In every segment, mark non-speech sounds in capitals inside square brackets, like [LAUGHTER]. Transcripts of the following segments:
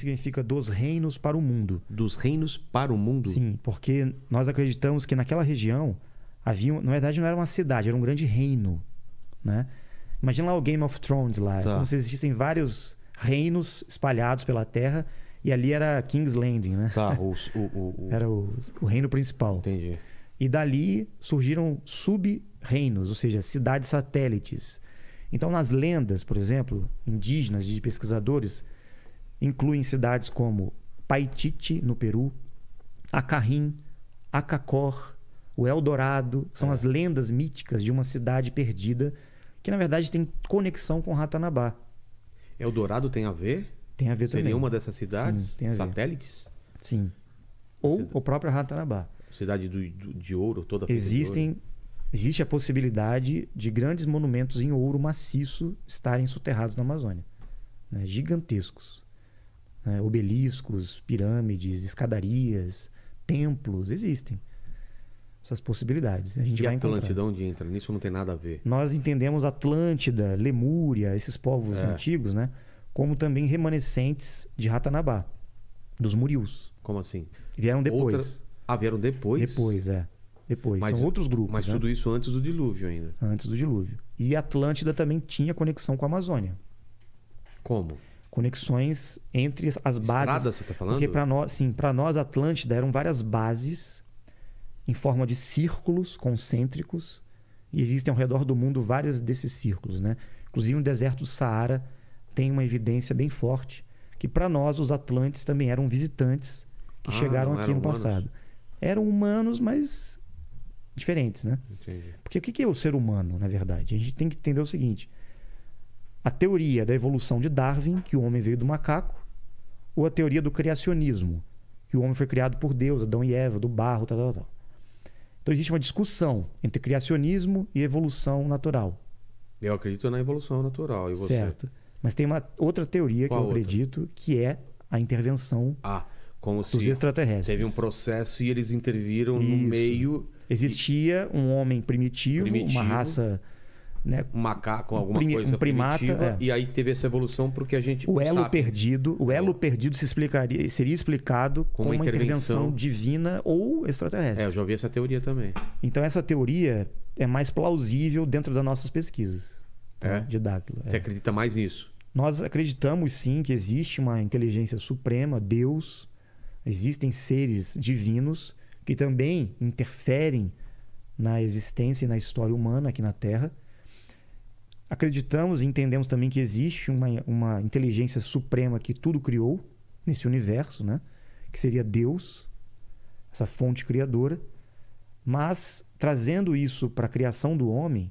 significa dos reinos para o mundo. Dos reinos para o mundo? Sim, porque nós acreditamos que naquela região havia, na verdade, não era uma cidade, era um grande reino, né? Imagina lá o Game of Thrones lá, é tá. como se existissem vários reinos espalhados pela terra e ali era King's Landing, né? Tá, o, o, o... [LAUGHS] era o, o reino principal. Entendi. E dali surgiram sub-reinos, ou seja, cidades satélites. Então, nas lendas, por exemplo, indígenas e de pesquisadores, incluem cidades como Paititi, no Peru, Acarrim, Acacor, o Eldorado, são é. as lendas míticas de uma cidade perdida que, na verdade, tem conexão com Ratanabá. Eldorado tem a ver? Tem a ver também. Seria uma dessas cidades? Sim, tem a ver. Satélites? Sim. Ou o próprio Ratanabá. Cidade do, do, de ouro, toda Existem existe a possibilidade de grandes monumentos em ouro maciço estarem soterrados na Amazônia. Né? Gigantescos né? obeliscos, pirâmides, escadarias, templos, existem essas possibilidades. A gente e vai Atlântida, onde entra? Nisso não tem nada a ver. Nós entendemos Atlântida, Lemúria, esses povos é. antigos, né? Como também remanescentes de Ratanabá, dos Murius. Como assim? Vieram depois. Outra... Ah, vieram depois? Depois, é. Depois. Mas, São outros grupos. Mas né? tudo isso antes do dilúvio ainda. Antes do dilúvio. E Atlântida também tinha conexão com a Amazônia. Como? conexões entre as bases. Estrada, você está falando? Porque para nós, sim, para nós Atlântida eram várias bases em forma de círculos concêntricos e existem ao redor do mundo várias desses círculos, né? Inclusive no deserto do Saara tem uma evidência bem forte que para nós os Atlantes também eram visitantes que ah, chegaram aqui no humanos. passado. Eram humanos, mas diferentes, né? Entendi. Porque o que é o ser humano, na verdade? A gente tem que entender o seguinte: a teoria da evolução de Darwin, que o homem veio do macaco, ou a teoria do criacionismo, que o homem foi criado por Deus, Adão e Eva, do barro, tal, tal, tal. Então existe uma discussão entre criacionismo e evolução natural. Eu acredito na evolução natural. Certo. Mas tem uma outra teoria Qual que eu outra? acredito, que é a intervenção ah, dos extraterrestres. Teve um processo e eles interviram Isso. no meio. Existia um homem primitivo, primitivo. uma raça né? Um macaco, alguma Primi coisa. Um primata. É. E aí teve essa evolução porque a gente. O elo sabe. perdido, o elo é. perdido se explicaria, seria explicado com, uma, uma intervenção... intervenção... divina ou extraterrestre. É, eu já ouvi essa teoria também. Então essa teoria é mais plausível dentro das nossas pesquisas tá? É? de Dáquilo. Você é. acredita mais nisso? Nós acreditamos sim que existe uma inteligência suprema, Deus, existem seres divinos que também interferem na existência e na história humana aqui na Terra Acreditamos e entendemos também que existe uma, uma inteligência suprema que tudo criou nesse universo, né? que seria Deus, essa fonte criadora. Mas trazendo isso para a criação do homem,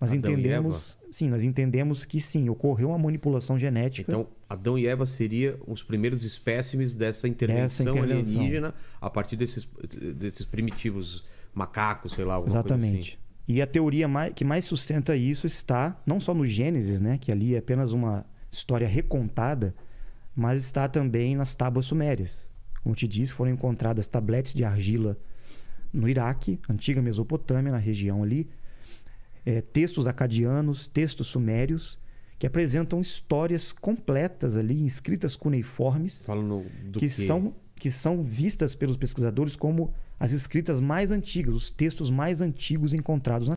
nós Adão entendemos, sim, nós entendemos que sim, ocorreu uma manipulação genética. Então, Adão e Eva seriam os primeiros espécimes dessa intervenção, dessa intervenção. alienígena a partir desses, desses primitivos macacos, sei lá, alguma Exatamente. Coisa assim. E a teoria mais, que mais sustenta isso está não só no Gênesis, né, que ali é apenas uma história recontada, mas está também nas tábuas sumérias. Como te disse, foram encontradas tabletes de argila no Iraque, antiga Mesopotâmia, na região ali, é, textos acadianos, textos sumérios, que apresentam histórias completas ali, inscritas cuneiformes, que, que são que são vistas pelos pesquisadores como as escritas mais antigas, os textos mais antigos encontrados na